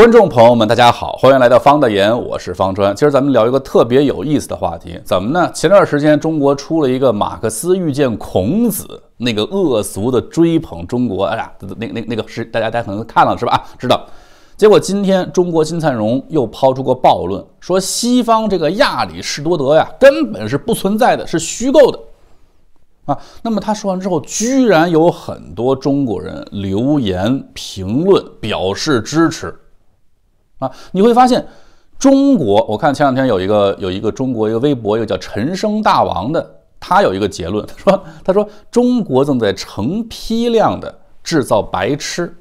观众朋友们，大家好，欢迎来到方大言，我是方川。今儿咱们聊一个特别有意思的话题，怎么呢？前段时间中国出了一个马克思遇见孔子，那个恶俗的追捧中国，哎呀，那那那个是 大家大家可能看了是吧？知道。结果今天中国金灿荣又抛出个暴论，说西方这个亚里士多德呀根本是不存在的，是虚构的啊。那么他说完之后，居然有很多中国人留言评论表示支持。啊，你会发现，中国，我看前两天有一个有一个中国一个微博，一个叫陈升大王的，他有一个结论，他说他说中国正在成批量的制造白痴，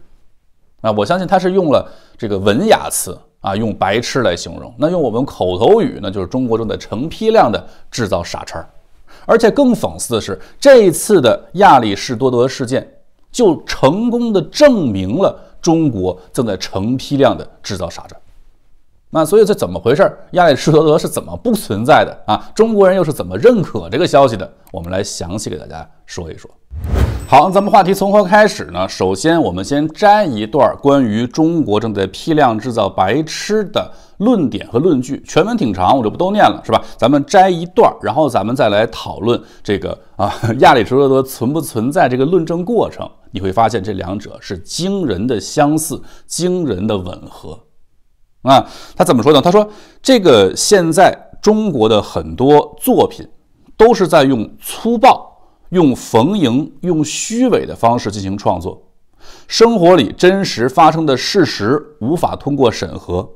啊，我相信他是用了这个文雅词啊，用白痴来形容。那用我们口头语呢，就是中国正在成批量的制造傻叉。而且更讽刺的是，这一次的亚里士多德事件，就成功的证明了。中国正在成批量的制造傻砖，那所以这怎么回事？亚里士多德是怎么不存在的啊？中国人又是怎么认可这个消息的？我们来详细给大家说一说。好，咱们话题从何开始呢？首先，我们先摘一段关于中国正在批量制造白痴的论点和论据，全文挺长，我就不都念了，是吧？咱们摘一段，然后咱们再来讨论这个啊，亚里士多德存不存在这个论证过程？你会发现这两者是惊人的相似，惊人的吻合。啊，他怎么说呢？他说这个现在中国的很多作品都是在用粗暴。用逢迎、用虚伪的方式进行创作，生活里真实发生的事实无法通过审核，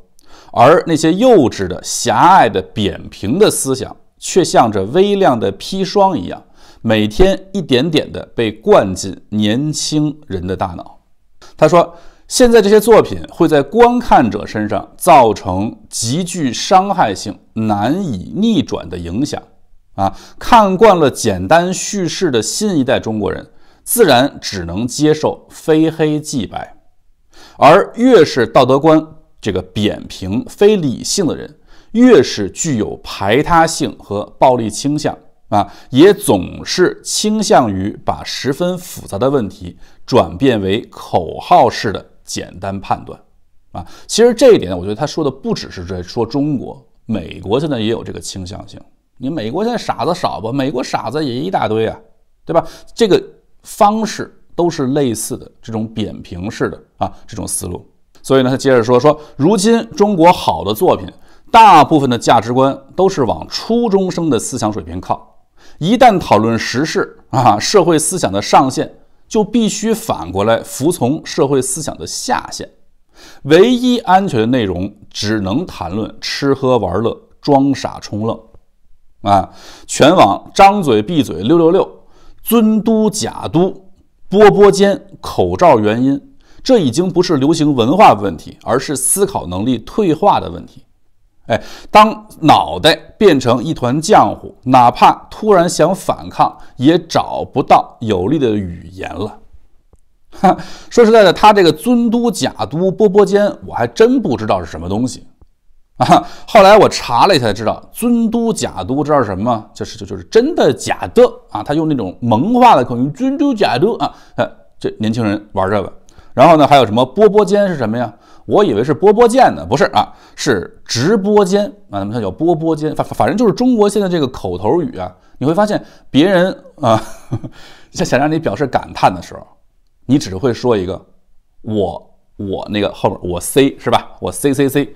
而那些幼稚的、狭隘的、扁平的思想，却像这微量的砒霜一样，每天一点点的被灌进年轻人的大脑。他说：“现在这些作品会在观看者身上造成极具伤害性、难以逆转的影响。”啊，看惯了简单叙事的新一代中国人，自然只能接受非黑即白。而越是道德观这个扁平、非理性的人，越是具有排他性和暴力倾向啊，也总是倾向于把十分复杂的问题转变为口号式的简单判断。啊，其实这一点，我觉得他说的不只是在说中国，美国现在也有这个倾向性。你美国现在傻子少吧？美国傻子也一大堆啊，对吧？这个方式都是类似的，这种扁平式的啊，这种思路。所以呢，他接着说说，如今中国好的作品，大部分的价值观都是往初中生的思想水平靠。一旦讨论时事啊，社会思想的上限就必须反过来服从社会思想的下限。唯一安全的内容，只能谈论吃喝玩乐、装傻充愣。啊！全网张嘴闭嘴六六六，尊都假都，波波间口罩原因，这已经不是流行文化问题，而是思考能力退化的问题。哎，当脑袋变成一团浆糊，哪怕突然想反抗，也找不到有力的语言了。哈，说实在的，他这个尊都假都波波间，我还真不知道是什么东西。啊！后来我查了一下，才知道，尊都假都知道是什么，就是就就是真的假的啊！他用那种萌化的口音，尊都假都啊，呃，这年轻人玩这个。然后呢，还有什么波波间是什么呀？我以为是波波间呢，不是啊，是直播间啊。他们叫波波间，反反正就是中国现在这个口头语啊。你会发现别人啊，想让你表示感叹的时候，你只会说一个我我那个后面我 C 是吧？我 C C C。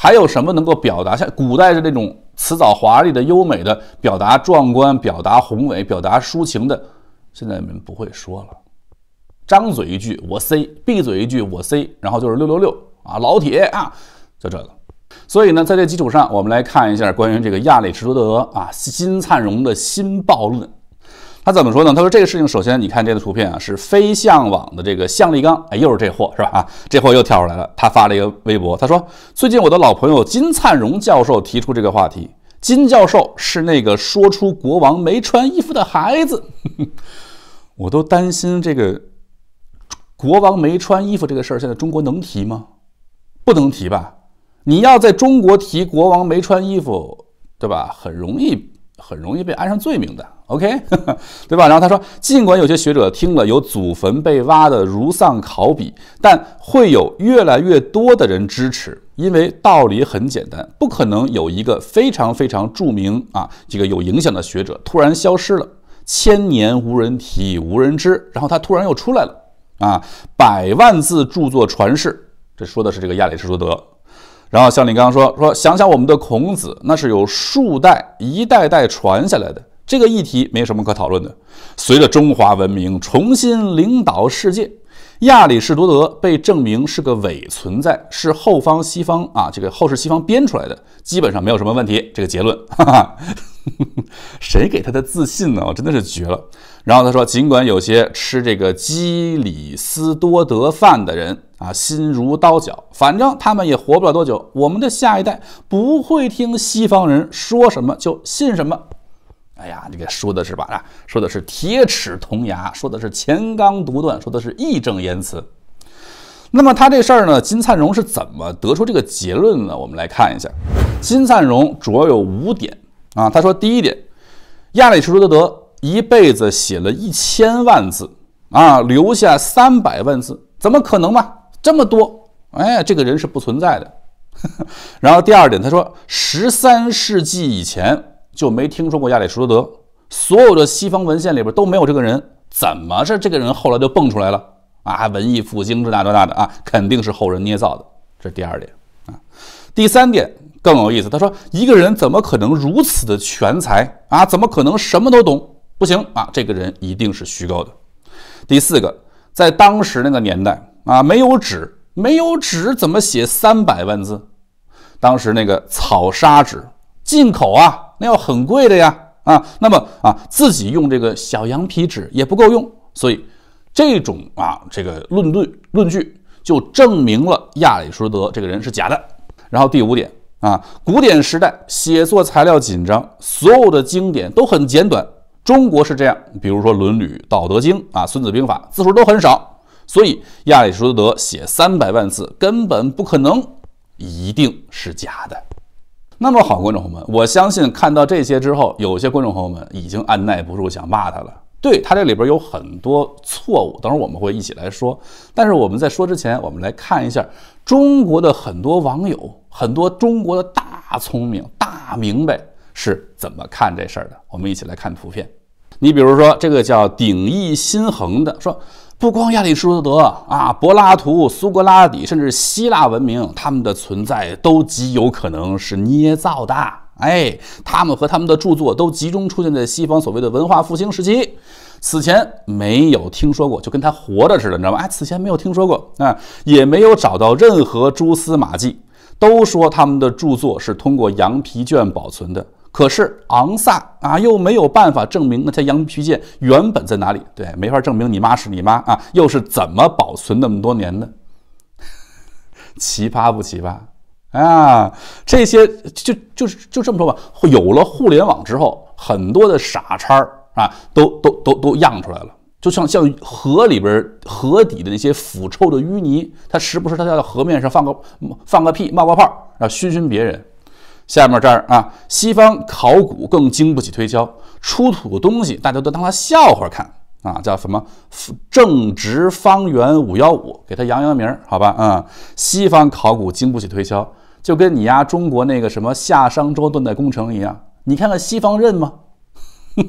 还有什么能够表达像古代的那种辞藻华丽的、优美的表达、壮观、表达宏伟、表达抒情的？现在你们不会说了，张嘴一句我 C，闭嘴一句我 C，然后就是六六六啊，老铁啊，就这个。所以呢，在这基础上，我们来看一下关于这个亚里士多德啊，新灿荣的新暴论。他怎么说呢？他说：“这个事情，首先你看这个图片啊，是非向网的这个向立刚，哎，又是这货是吧？啊，这货又跳出来了。他发了一个微博，他说：‘最近我的老朋友金灿荣教授提出这个话题。金教授是那个说出国王没穿衣服的孩子。’我都担心这个国王没穿衣服这个事儿，现在中国能提吗？不能提吧？你要在中国提国王没穿衣服，对吧？很容易。”很容易被安上罪名的，OK，对吧？然后他说，尽管有些学者听了有祖坟被挖的如丧考妣，但会有越来越多的人支持，因为道理很简单，不可能有一个非常非常著名啊，这个有影响的学者突然消失了，千年无人提无人知，然后他突然又出来了啊，百万字著作传世，这说的是这个亚里士多德。然后像你刚刚说说，想想我们的孔子，那是有数代一代代传下来的。这个议题没有什么可讨论的。随着中华文明重新领导世界，亚里士多德被证明是个伪存在，是后方西方啊，这个后世西方编出来的，基本上没有什么问题。这个结论，哈哈，谁给他的自信呢？我真的是绝了。然后他说，尽管有些吃这个基里斯多德饭的人。啊，心如刀绞。反正他们也活不了多久。我们的下一代不会听西方人说什么就信什么。哎呀，这个说的是吧？啊，说的是铁齿铜牙，说的是前刚独断，说的是义正言辞。那么他这事儿呢？金灿荣是怎么得出这个结论呢？我们来看一下，金灿荣主要有五点啊。他说，第一点，亚里士多德一辈子写了一千万字啊，留下三百万字，怎么可能嘛？这么多，哎，这个人是不存在的。然后第二点，他说，十三世纪以前就没听说过亚里士多德，所有的西方文献里边都没有这个人，怎么是这个人后来就蹦出来了啊？文艺复兴这那那的啊，肯定是后人捏造的。这是第二点啊。第三点更有意思，他说，一个人怎么可能如此的全才啊？怎么可能什么都懂？不行啊，这个人一定是虚构的。第四个，在当时那个年代。啊，没有纸，没有纸怎么写三百万字？当时那个草沙纸进口啊，那要很贵的呀。啊，那么啊，自己用这个小羊皮纸也不够用，所以这种啊，这个论论论据就证明了亚里士多德这个人是假的。然后第五点啊，古典时代写作材料紧张，所有的经典都很简短。中国是这样，比如说《论语》《道德经》啊，《孙子兵法》，字数都很少。所以，亚里士多德写三百万字根本不可能，一定是假的。那么，好，观众朋友们，我相信看到这些之后，有些观众朋友们已经按耐不住想骂他了。对他这里边有很多错误，等会儿我们会一起来说。但是我们在说之前，我们来看一下中国的很多网友，很多中国的大聪明、大明白是怎么看这事儿的。我们一起来看图片。你比如说，这个叫鼎义心恒的说。不光亚里士多德啊，柏拉图、苏格拉底，甚至希腊文明，他们的存在都极有可能是捏造的。哎，他们和他们的著作都集中出现在西方所谓的文化复兴时期，此前没有听说过，就跟他活着似的，你知道吗？哎，此前没有听说过，啊，也没有找到任何蛛丝马迹，都说他们的著作是通过羊皮卷保存的。可是昂萨啊，又没有办法证明那条羊皮剑原本在哪里。对，没法证明你妈是你妈啊，又是怎么保存那么多年的？奇葩不奇葩啊？这些就就就这么说吧。有了互联网之后，很多的傻叉啊，都都都都漾出来了。就像像河里边河底的那些腐臭的淤泥，它时不时要在河面上放个放个屁，冒个泡儿啊，熏熏别人。下面这儿啊，西方考古更经不起推敲，出土东西大家都当他笑话看啊，叫什么正直方圆五幺五，给他扬扬名好吧？嗯，西方考古经不起推敲，就跟你呀中国那个什么夏商周断代工程一样，你看看西方认吗？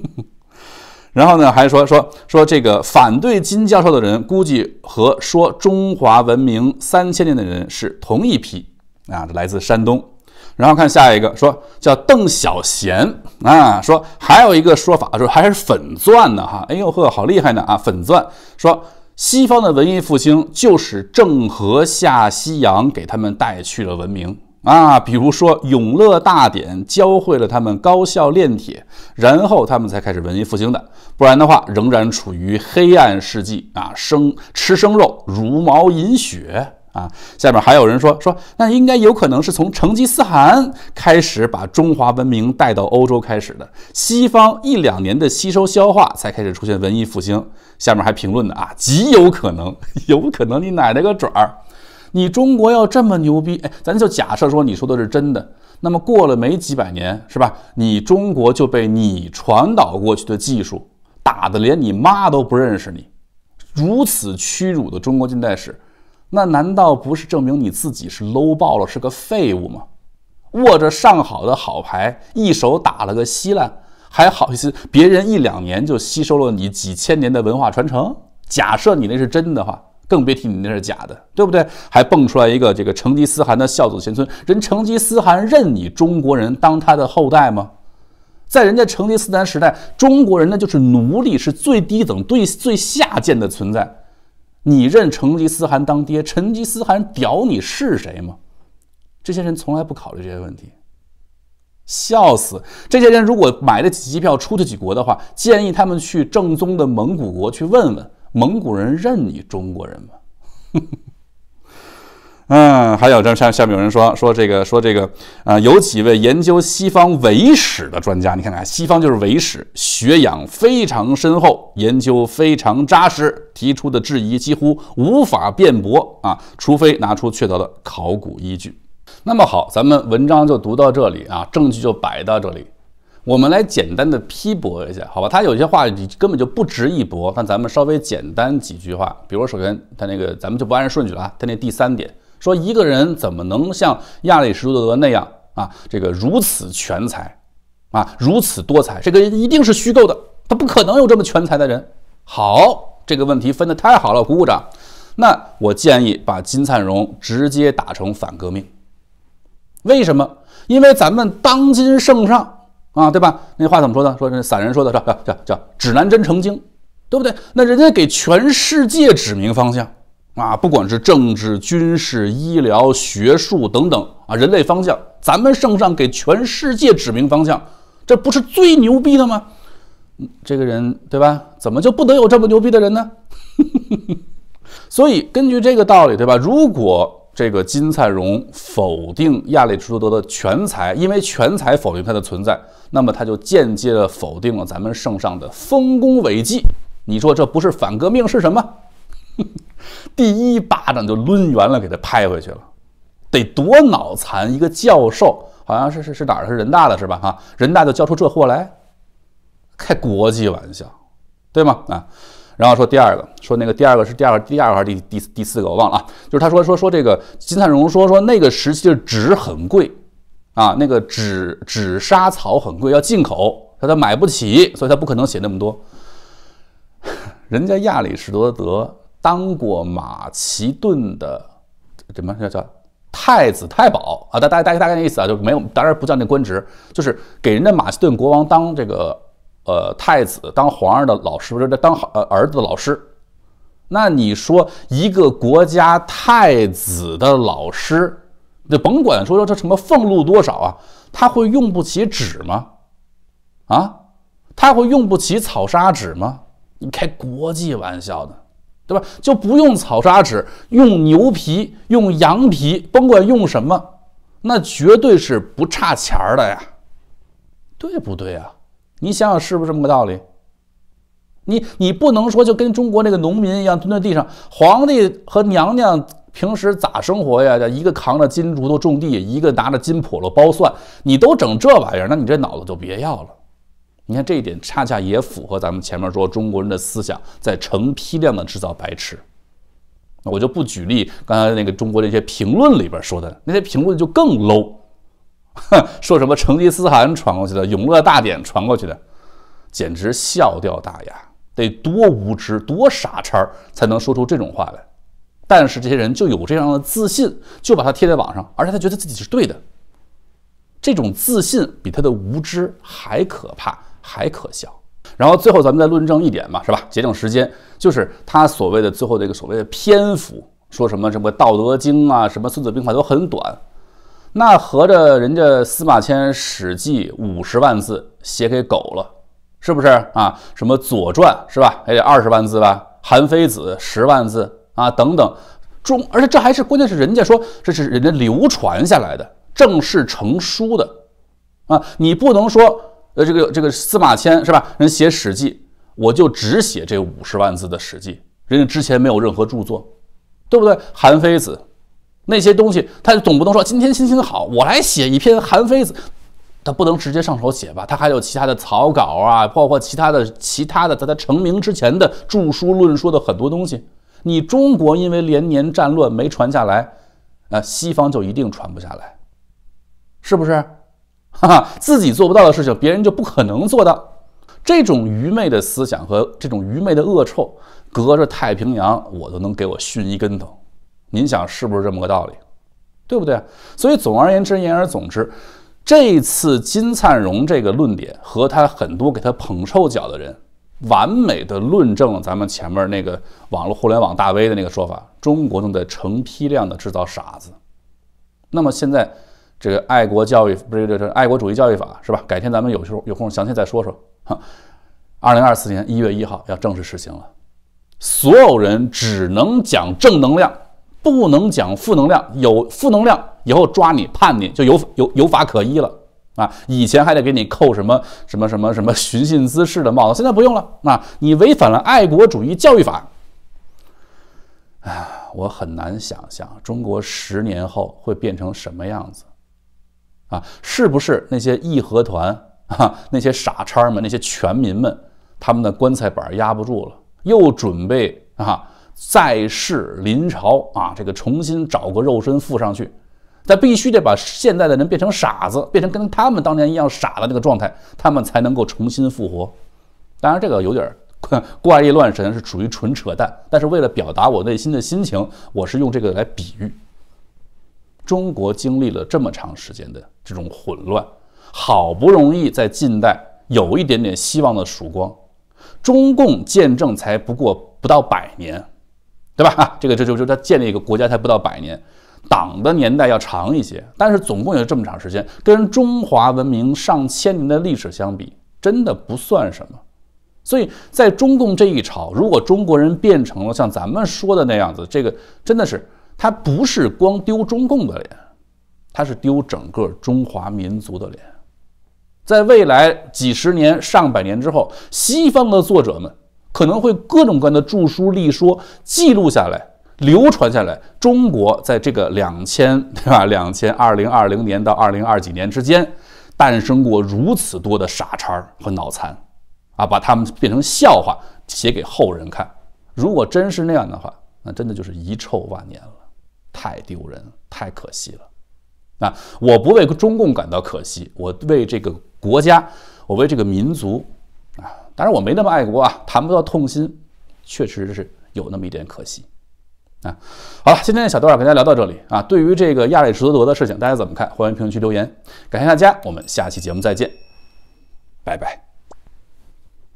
然后呢，还说说说这个反对金教授的人，估计和说中华文明三千年的人是同一批啊，来自山东。然后看下一个，说叫邓小贤啊，说还有一个说法说还是粉钻呢哈，哎呦呵，好厉害呢啊，粉钻说西方的文艺复兴就是郑和下西洋给他们带去了文明啊，比如说永乐大典教会了他们高效炼铁，然后他们才开始文艺复兴的，不然的话仍然处于黑暗世纪啊，生吃生肉，茹毛饮血。啊，下面还有人说说，那应该有可能是从成吉思汗开始把中华文明带到欧洲开始的，西方一两年的吸收消化才开始出现文艺复兴。下面还评论的啊，极有可能，有可能你奶奶个爪。儿，你中国要这么牛逼，哎，咱就假设说你说的是真的，那么过了没几百年，是吧？你中国就被你传导过去的技术打得连你妈都不认识你，如此屈辱的中国近代史。那难道不是证明你自己是 low 爆了，是个废物吗？握着上好的好牌，一手打了个稀烂，还好意思别人一两年就吸收了你几千年的文化传承？假设你那是真的话，更别提你那是假的，对不对？还蹦出来一个这个成吉思汗的孝祖先孙，人成吉思汗认你中国人当他的后代吗？在人家成吉思汗时代，中国人那就是奴隶，是最低等、最最下贱的存在。你认成吉思汗当爹？成吉思汗屌你是谁吗？这些人从来不考虑这些问题，笑死！这些人如果买得起机票、出得起国的话，建议他们去正宗的蒙古国去问问，蒙古人认你中国人吗？嗯，还有这下下面有人说说这个说这个啊，有几位研究西方伪史的专家，你看看西方就是伪史，学养非常深厚，研究非常扎实，提出的质疑几乎无法辩驳啊，除非拿出确凿的考古依据。那么好，咱们文章就读到这里啊，证据就摆到这里，我们来简单的批驳一下，好吧？他有些话你根本就不值一驳，但咱们稍微简单几句话，比如首先他那个咱们就不按顺序了啊，他那第三点。说一个人怎么能像亚里士多德那样啊？这个如此全才，啊，如此多才，这个人一定是虚构的，他不可能有这么全才的人。好，这个问题分得太好了，鼓鼓掌。那我建议把金灿荣直接打成反革命。为什么？因为咱们当今圣上啊，对吧？那话怎么说呢？说那散人说的，叫叫叫指南针成精，对不对？那人家给全世界指明方向。啊，不管是政治、军事、医疗、学术等等啊，人类方向，咱们圣上给全世界指明方向，这不是最牛逼的吗？嗯，这个人对吧？怎么就不能有这么牛逼的人呢？所以根据这个道理对吧？如果这个金灿荣否定亚里士多德的全才，因为全才否定他的存在，那么他就间接的否定了咱们圣上的丰功伟绩。你说这不是反革命是什么？第一巴掌就抡圆了，给他拍回去了，得多脑残！一个教授，好像是是是哪儿的？是人大的是吧？哈，人大就教出这货来，开国际玩笑，对吗？啊，然后说第二个，说那个第二个是第二个，第二个还是第第第四个我忘了啊，就是他说说说这个金灿荣说说那个时期的纸很贵啊，那个纸纸莎草很贵，要进口，他他买不起，所以他不可能写那么多。人家亚里士多德。当过马其顿的什么叫叫太子太保啊？大大大大概那意思啊，就没有当然不叫那官职，就是给人家马其顿国王当这个呃太子当皇上的老师，或者当好呃儿子的老师。那你说一个国家太子的老师，那甭管说说这什么俸禄多少啊，他会用不起纸吗？啊，他会用不起草沙纸吗？你开国际玩笑呢？对吧？就不用草沙纸，用牛皮，用羊皮，甭管用什么，那绝对是不差钱儿的呀，对不对啊？你想想是不是这么个道理？你你不能说就跟中国那个农民一样蹲在地上。皇帝和娘娘平时咋生活呀？一个扛着金锄头种地，一个拿着金蒲罗剥蒜，你都整这玩意儿，那你这脑子就别要了。你看这一点，恰恰也符合咱们前面说中国人的思想，在成批量的制造白痴。那我就不举例，刚才那个中国那些评论里边说的那些评论就更 low，说什么成吉思汗传过去的、永乐大典传过去的，简直笑掉大牙，得多无知、多傻叉才能说出这种话来。但是这些人就有这样的自信，就把它贴在网上，而且他觉得自己是对的。这种自信比他的无知还可怕。还可笑，然后最后咱们再论证一点嘛，是吧？节省时间就是他所谓的最后这个所谓的篇幅，说什么什么《道德经》啊，什么《孙子兵法》都很短，那合着人家司马迁《史记》五十万字写给狗了，是不是啊？什么《左传》是吧？哎，二十万字吧，《韩非子》十万字啊，等等，中而且这还是关键是人家说这是人家流传下来的正式成书的啊，你不能说。呃，这个这个司马迁是吧？人写《史记》，我就只写这五十万字的《史记》。人家之前没有任何著作，对不对？韩非子那些东西，他总不能说今天心情好，我来写一篇《韩非子》，他不能直接上手写吧？他还有其他的草稿啊，包括其他的其他的，在他成名之前的著书论说的很多东西。你中国因为连年战乱没传下来，啊，西方就一定传不下来，是不是？哈哈，自己做不到的事情，别人就不可能做到。这种愚昧的思想和这种愚昧的恶臭，隔着太平洋，我都能给我训一跟头。您想是不是这么个道理？对不对？所以总而言之，言而总之，这次金灿荣这个论点和他很多给他捧臭脚的人，完美的论证了咱们前面那个网络互联网大 V 的那个说法：中国正在成批量的制造傻子。那么现在。这个爱国教育不是这这爱国主义教育法是吧？改天咱们有时候有空详细再说说。哈，二零二四年一月一号要正式实行了，所有人只能讲正能量，不能讲负能量。有负能量以后抓你判你就有有有法可依了啊！以前还得给你扣什么什么什么什么寻衅滋事的帽子，现在不用了啊！你违反了爱国主义教育法。哎，我很难想象中国十年后会变成什么样子。啊，是不是那些义和团啊，那些傻叉们，那些全民们，他们的棺材板压不住了，又准备啊再世临朝啊，这个重新找个肉身附上去，但必须得把现在的人变成傻子，变成跟他们当年一样傻的那个状态，他们才能够重新复活。当然，这个有点 怪异乱神，是属于纯扯淡，但是为了表达我内心的心情，我是用这个来比喻。中国经历了这么长时间的这种混乱，好不容易在近代有一点点希望的曙光，中共建政才不过不到百年，对吧？这个这就就他建立一个国家才不到百年，党的年代要长一些，但是总共也就这么长时间，跟中华文明上千年的历史相比，真的不算什么。所以在中共这一朝，如果中国人变成了像咱们说的那样子，这个真的是。他不是光丢中共的脸，他是丢整个中华民族的脸。在未来几十年、上百年之后，西方的作者们可能会各种各样的著书立说，记录下来、流传下来，中国在这个两千 对吧？两千二零二零年到二零二几年之间，诞生过如此多的傻叉和脑残，啊，把他们变成笑话写给后人看。如果真是那样的话，那真的就是遗臭万年了。太丢人，太可惜了。那我不为中共感到可惜，我为这个国家，我为这个民族啊。当然我没那么爱国啊，谈不到痛心，确实是有那么一点可惜啊。好了，今天的小段儿跟大家聊到这里啊。对于这个亚里士多德的事情，大家怎么看？欢迎评论区留言。感谢大家，我们下期节目再见，拜拜。